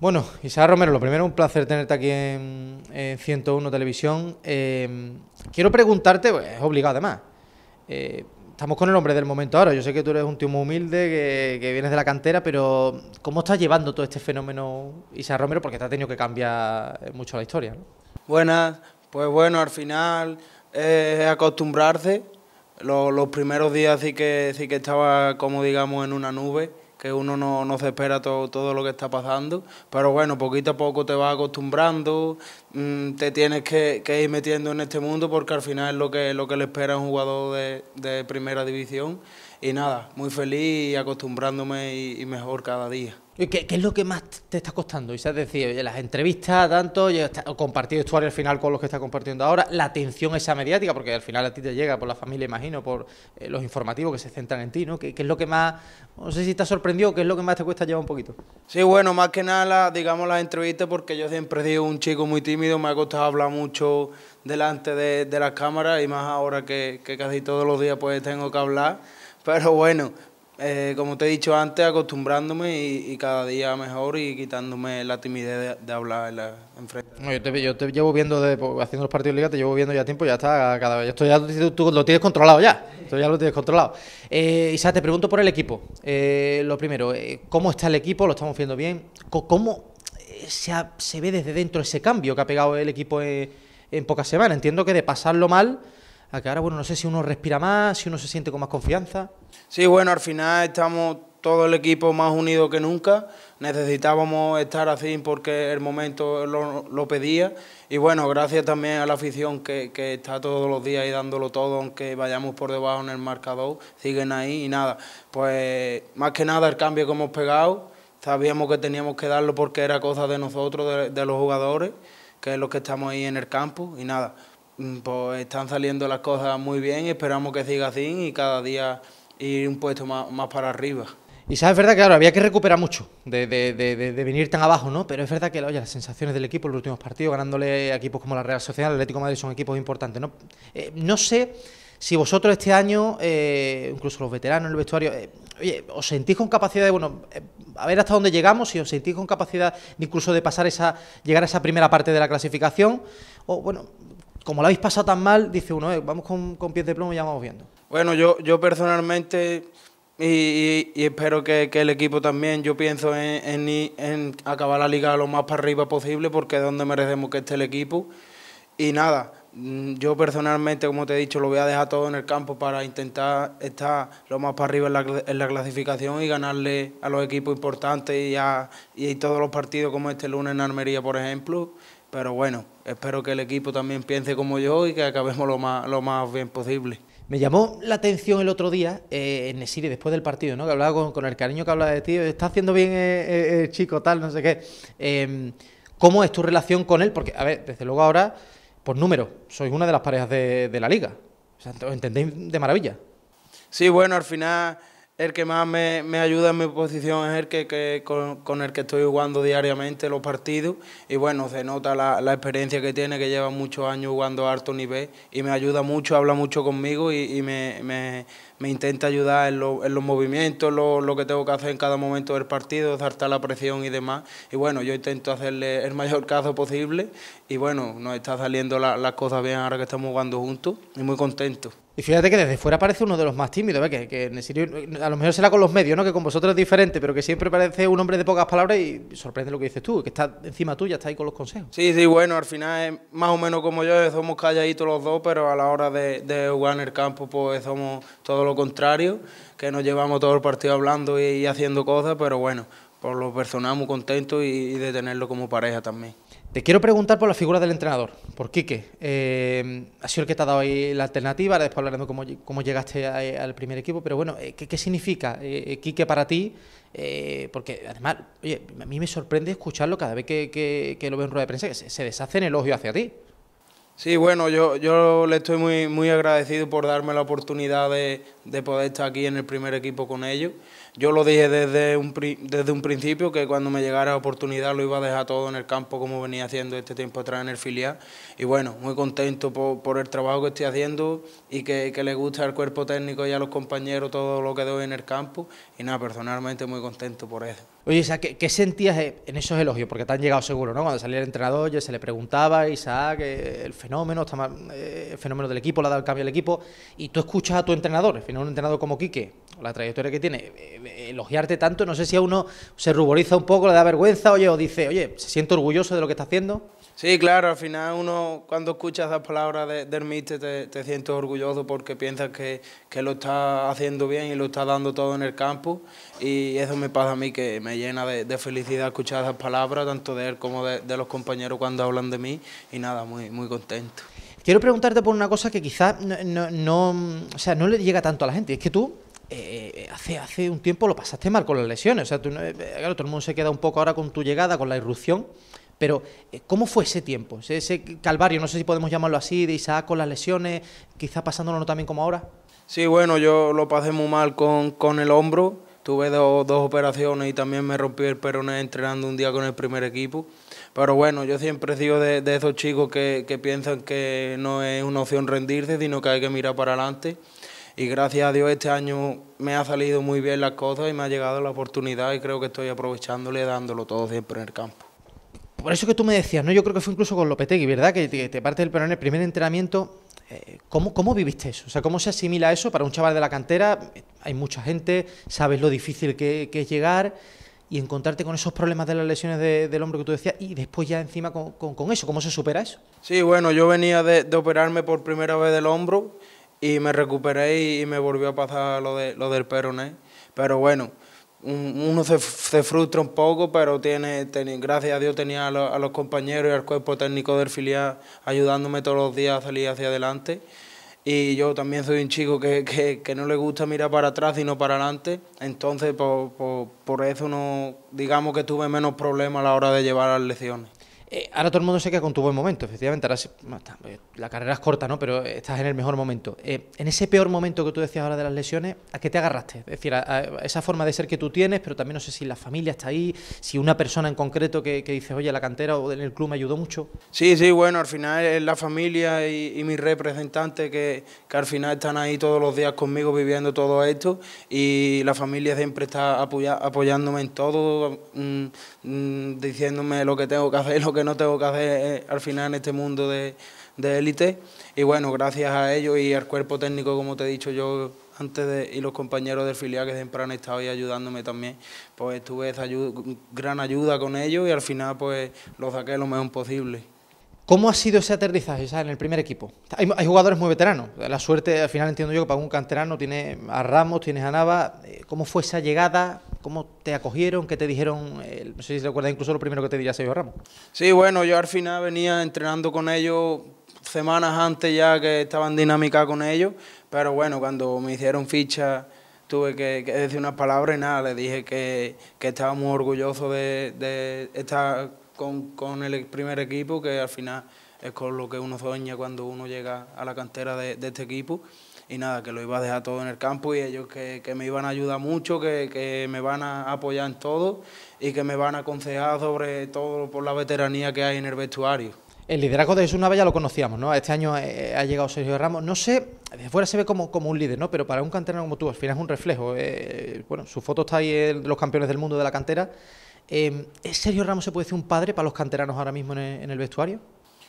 Bueno, Isaac Romero, lo primero, un placer tenerte aquí en, 101 Televisión. Em, quiero preguntarte, pues, es obligado además. Eh, estamos con el hombre del momento ahora. Yo sé que tú eres un tío muy humilde, que, vienes de la cantera, pero ¿cómo estás llevando todo este fenómeno, Isaac Romero? Porque te ha tenido que cambiar eh, mucho la historia. ¿no? Buenas, pues bueno, al final es acostumbrarse. Los, primeros días sí que, sí que estaba, como digamos, en una nube que uno no, se espera todo, lo que está pasando, pero bueno, poquito a poco te vas acostumbrando, mm, te tienes que, ir metiendo en este mundo porque al final es lo que, lo que le espera a un jugador de, primera división y nada, muy feliz y acostumbrándome y mejor cada día. ¿Qué, es lo que más te está costando? Y se decir, decidido, las entrevistas, tanto, compartir esto al final con los que está compartiendo ahora, la atención esa mediática, porque al final a ti te llega por la familia, imagino, por eh, los informativos que se centran en ti, ¿no? ¿Qué, es lo que más, no sé si te ha sorprendido, qué es lo que más te cuesta llevar un poquito? Sí, bueno, más que nada, digamos, las entrevistas, porque yo siempre he sido un chico muy tímido, me ha costado hablar mucho delante de, las cámaras y más ahora que, que casi todos los días pues tengo que hablar. Pero bueno, eh, como te he dicho antes, acostumbrándome y, cada día mejor y quitándome la timidez de, hablar en, frente. yo, te, llevo viendo, pues, haciendo los partidos de liga, te llevo viendo ya tiempo, ya está, cada vez. Esto ya lo tienes controlado ya, esto ya lo tienes controlado. Eh, Isa, te pregunto por el equipo. Eh, lo primero, ¿cómo está el equipo? ¿Lo estamos viendo bien? ¿Cómo se, ve desde dentro ese cambio que ha pegado el equipo en pocas semanas? Entiendo que de pasarlo mal a ahora, bueno, no sé si uno respira más, si uno se siente con más confianza. Sí, bueno, al final estamos todo el equipo más unido que nunca. Necesitábamos estar así porque el momento lo, pedía. Y bueno, gracias también a la afición que, está todos los días ahí dándolo todo, aunque vayamos por debajo en el marcador, siguen ahí y nada. Pues más que nada el cambio que hemos pegado, sabíamos que teníamos que darlo porque era cosa de nosotros, de, los jugadores, que es lo que estamos ahí en el campo y nada. Mm, pues están saliendo las cosas muy bien esperamos que siga así y cada día ir un puesto más, para arriba. Y sabes, es verdad que ahora había que recuperar mucho de, venir tan abajo, ¿no? Pero es verdad que oye, las sensaciones del equipo en los últimos partidos, ganándole equipos como la Real Sociedad, el Atlético de Madrid son equipos importantes. No, eh, no sé si vosotros este año, eh, incluso los veteranos, en el vestuario, eh, oye, os sentís con capacidad de, bueno, a ver hasta dónde llegamos, si os sentís con capacidad incluso de pasar esa, llegar a esa primera parte de la clasificación, o bueno, como lo habéis pasado tan mal, dice uno, eh, vamos con, pies de plomo y ya vamos viendo. Bueno, yo, yo personalmente, y, espero que, el equipo también, yo pienso en, en, acabar la liga lo más para arriba posible, porque es donde merecemos que esté el equipo. Y nada, mm, yo personalmente, como te he dicho, lo voy a dejar todo en el campo para intentar estar lo más para arriba en la, clasificación y ganarle a los equipos importantes y a y todos los partidos como este lunes en Armería, por ejemplo. Pero bueno, espero que el equipo también piense como yo y que acabemos lo más, lo más bien posible. Me llamó la atención el otro día eh, en Esiri, después del partido, ¿no? Que hablaba con, el cariño que habla de ti, está haciendo bien eh, eh, chico, tal, no sé qué. Em, ¿Cómo es tu relación con él? Porque, a ver, desde luego ahora, por número, sois una de las parejas de, la liga. O sea, entendéis de maravilla. Sí, bueno, al final el que más me, ayuda en mi posición es el que, con, el que estoy jugando diariamente los partidos y bueno, se nota la, experiencia que tiene, que lleva muchos años jugando a alto nivel y me ayuda mucho, habla mucho conmigo y, me, intenta ayudar en, los movimientos, lo, que tengo que hacer en cada momento del partido, saltar la presión y demás. Y bueno, yo intento hacerle el mayor caso posible y bueno, nos está saliendo las cosas bien ahora que estamos jugando juntos y muy contentos. Y fíjate que desde fuera parece uno de los más tímidos, Que, a lo mejor será con los medios, ¿no? Que con vosotros es diferente, pero que siempre parece un hombre de pocas palabras y sorprende lo que dices tú, que está encima tuya, está ahí con los consejos. Sí, sí, bueno, al final es más o menos como yo, eh, somos calladitos los dos, pero a la hora de, jugar en el campo, pues somos todo lo contrario, que nos llevamos todo el partido hablando y, haciendo cosas, pero bueno, por lo personal muy contento y de tenerlo como pareja también. Te quiero preguntar por la figura del entrenador, por Quique. Eh, ha sido el que te ha dado ahí la alternativa, después hablaremos cómo, cómo llegaste eh, al primer equipo, pero bueno, eh, ¿qué, significa Quique para ti? porque además, oye, a mí me sorprende escucharlo cada vez que, lo veo en rueda de prensa, que se, se el elogio hacia ti. Sí, bueno, yo, le estoy muy, muy agradecido por darme la oportunidad de, de poder estar aquí en el primer equipo con ellos. Yo lo dije desde un, desde un principio que cuando me llegara la oportunidad lo iba a dejar todo en el campo como venía haciendo este tiempo atrás en el filial. Y bueno, muy contento por, el trabajo que estoy haciendo y que, que, le gusta al cuerpo técnico y a los compañeros todo lo que doy en el campo. Y nada, personalmente muy contento por eso. Oye, Isaac, ¿qué, sentías en esos elogios? Porque te han llegado seguro, ¿no? Cuando salía el entrenador, oye, se le preguntaba, Isaac, eh, el fenómeno, está eh, el fenómeno del equipo, le ha dado el cambio al equipo, y tú escuchas a tu entrenador, al final un entrenador como Quique, la trayectoria que tiene, eh, elogiarte tanto, no sé si a uno se ruboriza un poco, le da vergüenza, oye, o dice, oye, se siente orgulloso de lo que está haciendo. Sí, claro, al final uno cuando escuchas las palabras de, del te, te, sientes orgulloso porque piensas que, lo está haciendo bien y lo está dando todo en el campo y eso me pasa a mí que me llena de, felicidad escuchar esas palabras tanto de él como de, los compañeros cuando hablan de mí y nada, muy, muy contento. Quiero preguntarte por una cosa que quizás no, sea, no le llega tanto a la gente, es que tú eh, hace, hace un tiempo lo pasaste mal con las lesiones. O sea, eh, claro, todo el mundo se queda un poco ahora con tu llegada, con la irrupción pero, eh, ¿cómo fue ese tiempo? Ese calvario, no sé si podemos llamarlo así, de Isaac con las lesiones, quizá pasándolo no también como ahora. Sí, bueno, yo lo pasé muy mal con, el hombro. Tuve dos operaciones y también me rompí el peroné entrenando un día con el primer equipo. Pero bueno, yo siempre he de, esos chicos que, que, piensan que no es una opción rendirse, sino que hay que mirar para adelante. Y gracias a Dios este año me ha salido muy bien las cosas y me ha llegado la oportunidad y creo que estoy aprovechándole dándolo todo siempre en el campo. Por eso que tú me decías, ¿no? Yo creo que fue incluso con Lopetegui, ¿verdad? Que te, parte del Perón el primer entrenamiento. Eh, ¿cómo, viviste eso? O sea, ¿cómo se asimila eso para un chaval de la cantera? Hay mucha gente, sabes lo difícil que, es llegar y encontrarte con esos problemas de las lesiones del hombro que tú decías y después ya encima con, eso, ¿cómo se supera eso? Sí, bueno, yo venía de, operarme por primera vez del hombro y me recuperé y, me volvió a pasar lo, de, lo del peroné, pero bueno uno se, frustra un poco, pero tiene, gracias a Dios tenía a, los compañeros y al cuerpo técnico del filial ayudándome todos los días a salir hacia adelante. Y yo también soy un chico que, no le gusta mirar para atrás, sino para adelante. Entonces, por, por eso no, digamos que tuve menos problemas a la hora de llevar las lecciones. Eh, ahora todo el mundo se queda con tu buen momento, efectivamente. Ahora eh, la carrera es corta, ¿no? Pero eh, estás en el mejor momento. en ese peor momento que tú decías ahora de las lesiones, ¿a qué te agarraste? Es decir, a, esa forma de ser que tú tienes, pero también no sé si la familia está ahí, si una persona en concreto que, dice, dices, oye, la cantera o en el club me ayudó mucho. Sí, sí, bueno, al final es la familia y, mi mis representantes que, al final están ahí todos los días conmigo viviendo todo esto y la familia siempre está apoyándome en todo, mm, mm, diciéndome lo que tengo que hacer, lo que que no tengo que hacer eh, al final en este mundo de élite. y bueno, gracias a ellos y al cuerpo técnico, como te he dicho yo antes, y los compañeros del filial que siempre han estado ayudándome también, pues tuve esa gran ayuda con ellos y al final pues lo saqué lo mejor posible. ¿Cómo ha sido ese aterrizaje en el primer equipo? Hay, jugadores muy veteranos. La suerte, al final entiendo yo que para un canterano tiene a Ramos, tienes a Nava. Eh, ¿Cómo fue esa llegada? ¿Cómo te acogieron? ¿Qué te dijeron? no sé si te acuerdas incluso lo primero que te diría a Ramos. Sí, bueno, yo al final venía entrenando con ellos semanas antes ya que estaban dinámicas dinámica con ellos. Pero bueno, cuando me hicieron ficha tuve que, decir unas palabras y nada, le dije que, que estaba muy orgulloso de, de esta con, el primer equipo, que al final es con lo que uno sueña cuando uno llega a la cantera de, este equipo. Y nada, que lo iba a dejar todo en el campo y ellos que, me iban a ayudar mucho, que, que, me van a apoyar en todo y que me van a aconsejar sobre todo por la veteranía que hay en el vestuario. El liderazgo de Jesús Nava ya lo conocíamos, ¿no? Este año eh, ha llegado Sergio Ramos. No sé, desde fuera se ve como, como un líder, ¿no? Pero para un canterano como tú, al final es un reflejo. Eh, bueno, su foto está ahí los campeones del mundo de la cantera. Em, ¿Es Sergio Ramos, se puede decir, un padre para los canteranos ahora mismo en el, vestuario?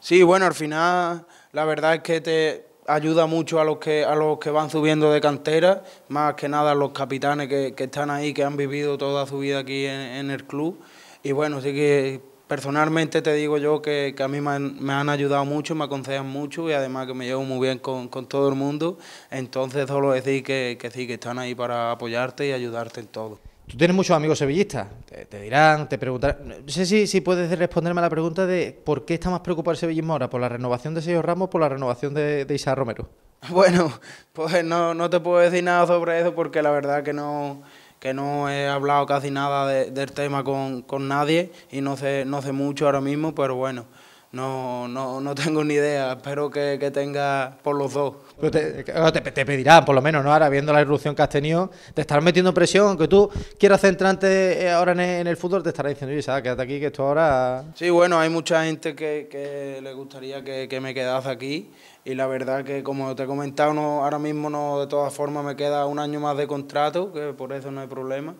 Sí, bueno, al final la verdad es que te, ayuda mucho a los que a los que van subiendo de cantera, más que nada a los capitanes que, están ahí, que han vivido toda su vida aquí en, el club. Y bueno, sí que personalmente te digo yo que, a mí me han, ayudado mucho, me aconsejan mucho y además que me llevo muy bien con, todo el mundo. Entonces solo decir que sí, que están ahí para apoyarte y ayudarte en todo. Tú tienes muchos amigos sevillistas, te, dirán, te preguntarán. No sé si, puedes responderme a la pregunta de por qué está más preocupado el sevillismo ahora, por la renovación de Sergio Ramos o por la renovación de, de Romero. Bueno, pues no, te puedo decir nada sobre eso porque la verdad que no, que no he hablado casi nada del tema con, nadie y no sé, no sé mucho ahora mismo, pero bueno. No, no, no tengo ni idea, espero que, que tenga por los dos. Eh, te, te, pedirán, por lo menos, ¿no? Ahora, viendo la irrupción que has tenido, te estarán metiendo presión, aunque tú quieras centrarte eh, ahora en el, fútbol, te estarán diciendo, oye, ¿sabes? quédate aquí, que esto ahora... Sí, bueno, hay mucha gente que, que le gustaría que, que me quedase aquí, y la verdad que como te he comentado ahora mismo no de todas formas me queda un año más de contrato que por eso no hay problema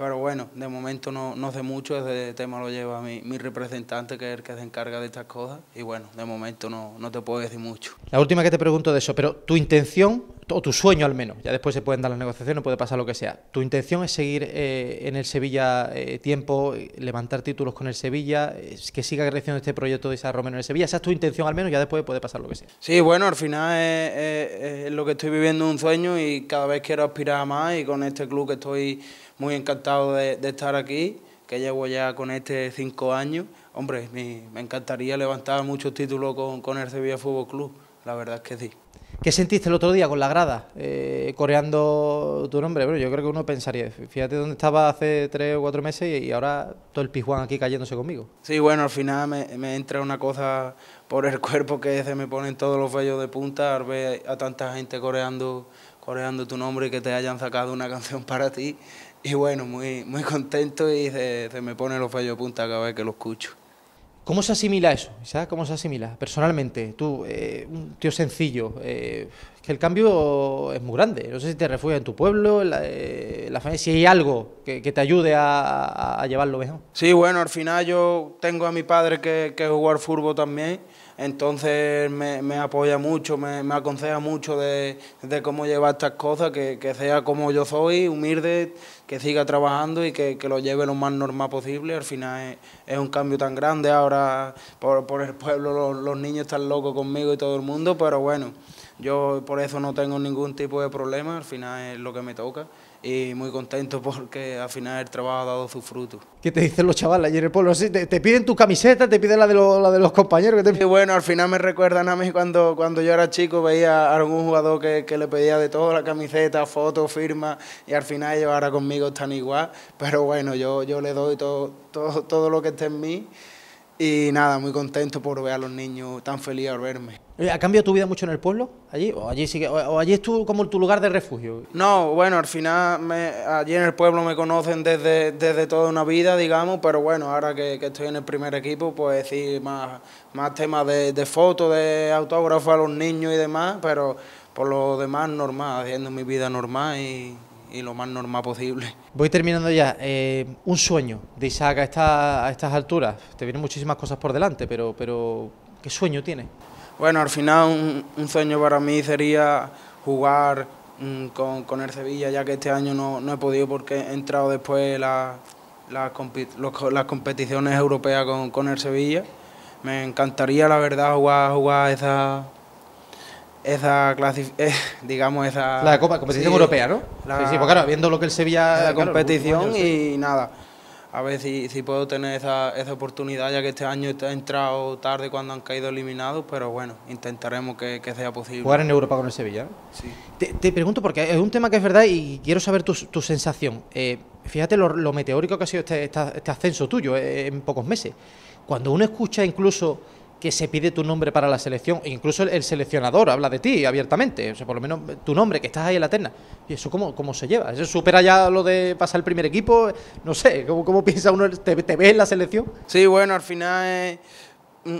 pero bueno, de momento no, no sé mucho, ese tema lo lleva mi, mi, representante, que es el que se encarga de estas cosas, y bueno, de momento no, no te puedo decir mucho. La última que te pregunto de eso, pero tu intención, o tu sueño al menos, ya después se pueden dar las negociaciones, puede pasar lo que sea, tu intención es seguir eh, en el Sevilla eh, tiempo, eh, levantar títulos con el Sevilla, es que siga creciendo este proyecto de Isabel Romero en el Sevilla, esa es tu intención al menos, ya después puede pasar lo que sea. Sí, bueno, al final es, es lo que estoy viviendo un sueño y cada vez quiero aspirar a más y con este club que estoy muy encantado de, de estar aquí, que llevo ya con este cinco años. Hombre, me, me encantaría levantar muchos títulos con, con el Sevilla Fútbol Club, la verdad es que sí. ¿Qué sentiste el otro día con la grada eh, coreando tu nombre? Bueno, yo creo que uno pensaría, fíjate dónde estaba hace tres o cuatro meses y ahora todo el pijuán aquí cayéndose conmigo. Sí, bueno, al final me, me entra una cosa por el cuerpo que se me ponen todos los vellos de punta al ver a tanta gente coreando, coreando tu nombre y que te hayan sacado una canción para ti y bueno, muy, muy contento y se, me pone los fallos de punta cada vez que lo escucho. ¿Cómo se asimila eso? ¿Sabes cómo se asimila? Personalmente, tú, eh, un tío sencillo, eh, que el cambio es muy grande. No sé si te refugias en tu pueblo, eh, la, familia, si hay algo que, te ayude a, llevarlo mejor. Sí, bueno, al final yo tengo a mi padre que, que al fútbol también, entonces me, apoya mucho, me, me, aconseja mucho de, cómo llevar estas cosas, que, que sea como yo soy, humilde, que siga trabajando y que, lo lleve lo más normal posible. Al final es, un cambio tan grande. Ahora por, el pueblo los, los, niños están locos conmigo y todo el mundo, pero bueno, yo por eso no tengo ningún tipo de problema. Al final es lo que me toca y muy contento porque al final el trabajo ha dado su fruto. ¿Qué te dicen los chavales ayer en el pueblo? ¿Te, piden tu camiseta? ¿Te piden la de, la de los compañeros? bueno, al final me recuerdan a mí cuando, cuando yo era chico, veía a algún jugador que, que le pedía de todo la camiseta, fotos, firma y al final ellos ahora conmigo están igual, pero bueno, yo, yo le doy todo, todo, todo lo que esté en mí. Y nada, muy contento por ver a los niños tan felices al verme. ¿Ha cambiado tu vida mucho en el pueblo? ¿Allí? ¿O allí, allí es tu, como tu lugar de refugio? No, bueno, al final me, allí en el pueblo me conocen desde, desde toda una vida, digamos, pero bueno, ahora que, estoy en el primer equipo, pues sí, más, más temas de, de fotos, de autógrafos a los niños y demás, pero por lo demás normal, haciendo mi vida normal y y lo más normal posible. Voy terminando ya. Eh, un sueño de Isaac a, estas alturas. Te vienen muchísimas cosas por delante, pero, pero ¿qué sueño tienes? Bueno, al final un, sueño para mí sería jugar mm, con, el Sevilla, ya que este año no, he podido porque he entrado después las competiciones europeas con, el Sevilla. Me encantaría, la verdad, jugar, jugar esa esa clase, eh, digamos, esa... La Copa, competición europea, ¿no? sí, sí, pues claro, viendo lo que el Sevilla... La competición y nada, a ver si, puedo tener esa, oportunidad, ya que este año he entrado tarde cuando han caído eliminados, pero bueno, intentaremos que, sea posible. Jugar en Europa con el Sevilla. Sí. Te, te, pregunto, porque es un tema que es verdad y quiero saber tu, sensación. Eh, fíjate lo, meteórico que ha sido este, este ascenso tuyo eh, en pocos meses. Cuando uno escucha incluso que se pide tu nombre para la selección, e incluso el, seleccionador habla de ti abiertamente, o sea, por lo menos tu nombre, que estás ahí en la terna. ¿Y eso cómo, cómo se lleva? ¿Eso supera ya lo de pasar el primer equipo? No sé, ¿cómo, piensa uno? ¿Te, te ves en la selección? Sí, bueno, al final... Mm,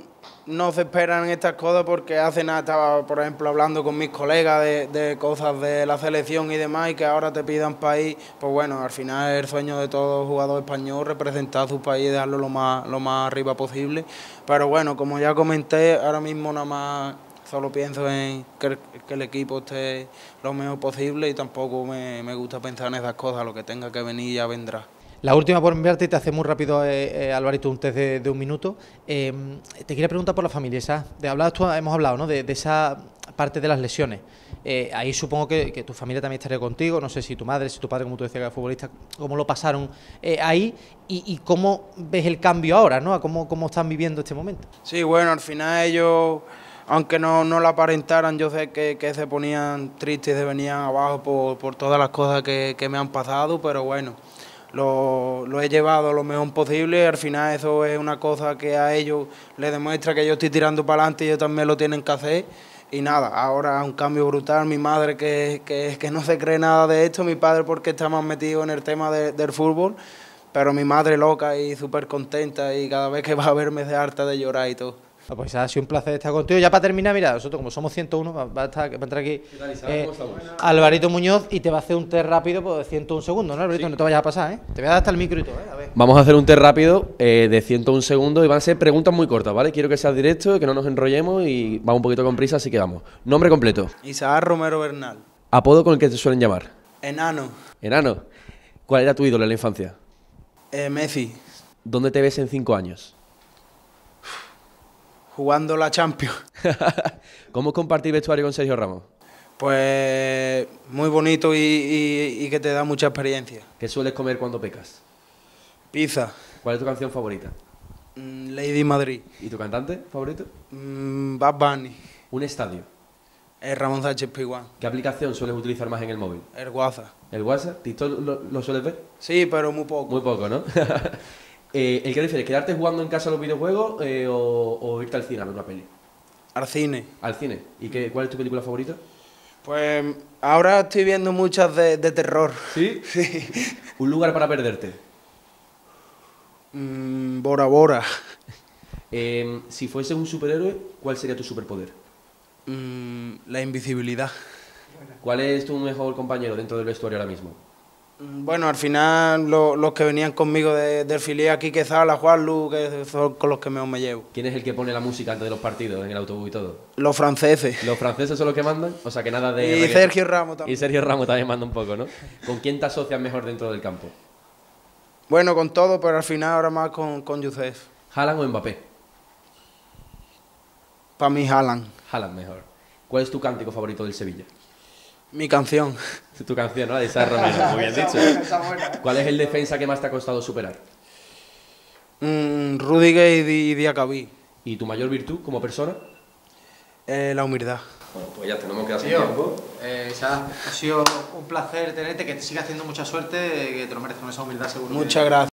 no se esperan estas cosas porque hace nada estaba, por ejemplo, hablando con mis colegas de, cosas de la selección y demás y que ahora te pidan país, pues bueno, al final es el sueño de todo jugador español representar su país y dejarlo lo más, lo más arriba posible. Pero bueno, como ya comenté, ahora mismo nada más solo pienso en que, el equipo esté lo mejor posible y tampoco me, me gusta pensar en esas cosas, lo que tenga que venir ya vendrá. La última por enviarte, te hace muy rápido, eh, eh Alvarito, un test de, un minuto. Em, te quería preguntar por la familia. Esa, de tú, hemos hablado ¿no? de, esa parte de las lesiones. Eh, ahí supongo que, tu familia también estaría contigo. No sé si tu madre, si tu padre, como tú decías, que era futbolista, cómo lo pasaron eh, ahí y, cómo ves el cambio ahora, ¿no? cómo, cómo están viviendo este momento. Sí, bueno, al final ellos, aunque no, no lo aparentaran, yo sé que, que se ponían tristes, se venían abajo por, por todas las cosas que, que me han pasado, pero bueno lo, he llevado lo mejor posible. y Al final eso es una cosa que a ellos les demuestra que yo estoy tirando para adelante y ellos también lo tienen que hacer. Y nada, ahora un cambio brutal. Mi madre que, que, que no se cree nada de esto, mi padre porque está más metido en el tema del fútbol, pero mi madre loca y súper contenta y cada vez que va a verme se harta de llorar y todo. Ah, pues ha sido un placer estar contigo. Ya para terminar, mira, nosotros como somos 101, va, a, estar, entrar aquí eh, Alvarito Muñoz y te va a hacer un test rápido pues, de 101 segundos, ¿no, Alvarito? No te vayas a pasar, ¿eh? Te voy a dar hasta el micro y todo, ¿eh? A ver. Vamos a hacer un test rápido eh, de 101 segundos y van a ser preguntas muy cortas, ¿vale? Quiero que seas directo, que no nos enrollemos y vamos un poquito con prisa, así que vamos. Nombre completo. Isaac Romero Bernal. Apodo con el que te suelen llamar. Enano. Enano. ¿Cuál era tu ídolo en la infancia? Eh, Messi. ¿Dónde te ves en cinco años? jugando la Champions. ¿Cómo compartir vestuario con Sergio Ramos? Pues muy bonito y, que te da mucha experiencia. ¿Qué sueles comer cuando pecas? Pizza. ¿Cuál es tu canción favorita? Mm, Lady Madrid. ¿Y tu cantante favorito? Mm, Bad Bunny. ¿Un estadio? El Ramón Sánchez Piguán. ¿Qué aplicación sueles utilizar más en el móvil? El WhatsApp. ¿El WhatsApp? ¿TikTok lo sueles ver? Sí, pero muy poco. Muy poco, ¿no? Eh, ¿El que prefieres? ¿Quedarte jugando en casa los videojuegos eh, o, irte al cine a ver una peli? Al cine. ¿Al cine? ¿Y qué, cuál es tu película favorita? Pues ahora estoy viendo muchas de, terror. ¿Sí? Sí. ¿Un lugar para perderte? Mm, Bora Bora. Em, si fuese un superhéroe, ¿cuál sería tu superpoder? Mm, la invisibilidad. ¿Cuál es tu mejor compañero dentro del vestuario ahora mismo? Mm, bueno, al final los que venían conmigo de, del aquí que Zala, Juan Lu, que son con los que mejor me llevo. ¿Quién es el que pone la música antes de los partidos en el autobús y todo? Los franceses. ¿Los franceses son los que mandan? O sea, que nada de... Y Sergio Ramos también. Y Sergio Ramos también manda un poco, ¿no? ¿Con quién te asocias mejor dentro del campo? Bueno, con todo, pero al final ahora más con, con ¿Halan o Mbappé? Para mí Halan. Halan mejor. ¿Cuál es tu cántico favorito del Sevilla? Mi canción. Tu canción, ¿no? De esa Romero, muy bien dicho. ¿Cuál es el defensa que más te ha costado superar? Mm, Gay y Diacabí. ¿Y tu mayor virtud como persona? Eh, la humildad. Bueno, pues ya tenemos que hacer tiempo. Eh, ha sido un placer tenerte, que te siga haciendo mucha suerte, que te lo mereces esa humildad seguro. Muchas gracias.